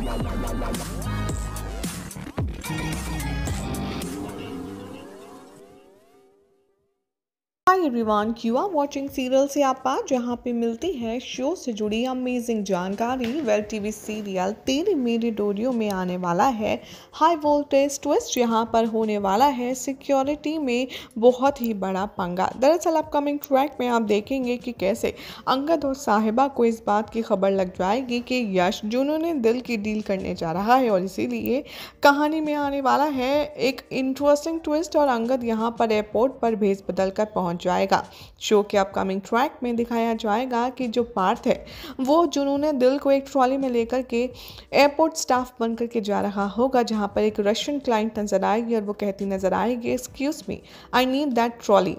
わあ hi everyone you are watching serial से आपा जहाँ पे मिलती है शो से जुड़ी अमेजिंग जानकारी वेल टीवी सीरियल तेरी मेरी डोरियो में आने वाला है हाई वोल्टेज ट्विस्ट यहाँ पर होने वाला है सिक्योरिटी में बहुत ही बड़ा पंगा दरअसल अपकमिंग ट्रैक में आप देखेंगे कि कैसे अंगद और साहिबा को इस बात की खबर लग जाएगी कि यश ने दिल की डील करने जा रहा है और इसीलिए कहानी में आने वाला है एक इंटरेस्टिंग ट्विस्ट और अंगद यहाँ पर एयरपोर्ट पर भेज बदल कर पहुँच जाएगा शो के अपकमिंग ट्रैक में दिखाया जाएगा कि जो पार्थ है वो जुनून दिल को एक ट्रॉली में लेकर के एयरपोर्ट स्टाफ बन करके जा रहा होगा जहाँ पर एक रशियन क्लाइंट नज़र आएगी और वो कहती नज़र आएगी excuse me I need that trolley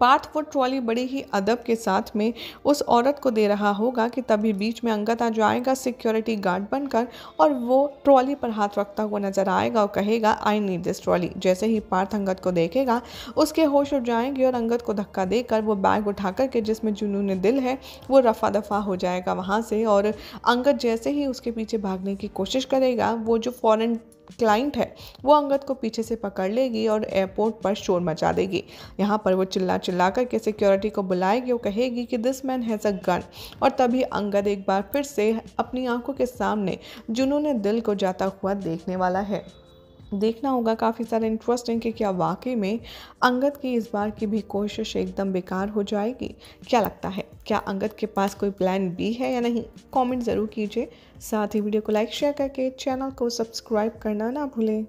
Parth वो ट्रॉली बड़े ही अदब के साथ में उस औरत को दे रहा होगा कि तभी बीच में अंगत आ जाएगा सिक्योरिटी गार्ड बनकर और वो ट्रॉली पर हाथ रखता हुआ नजर आएगा और कहेगा आई नीड दिस ट्रॉली जैसे ही पार्थ अंगत को देखेगा उसके होश उठ जाएंगे और अंगत को धक्का देकर वो बैग उठा करके जिसमें जुनून दिल है वो रफा दफा हो जाएगा वहाँ से और अंगत जैसे ही उसके पीछे भागने की कोशिश करेगा वो जो फॉरन क्लाइंट है वो अंगद को पीछे से पकड़ लेगी और एयरपोर्ट पर शोर मचा देगी यहाँ पर वो चिल्ला चिल्ला करके सिक्योरिटी को बुलाएगी और कहेगी कि this man has a gun और तभी अंगद एक बार फिर से अपनी आंखों के सामने जुनून दिल को जाता हुआ देखने वाला है देखना होगा काफ़ी सारे इंटरेस्टिंग कि क्या वाकई में अंगद की इस बार की भी कोशिश एकदम बेकार हो जाएगी क्या लगता है क्या अंगद के पास कोई प्लान बी है या नहीं कमेंट ज़रूर कीजिए साथ ही वीडियो को लाइक शेयर करके चैनल को सब्सक्राइब करना ना भूलें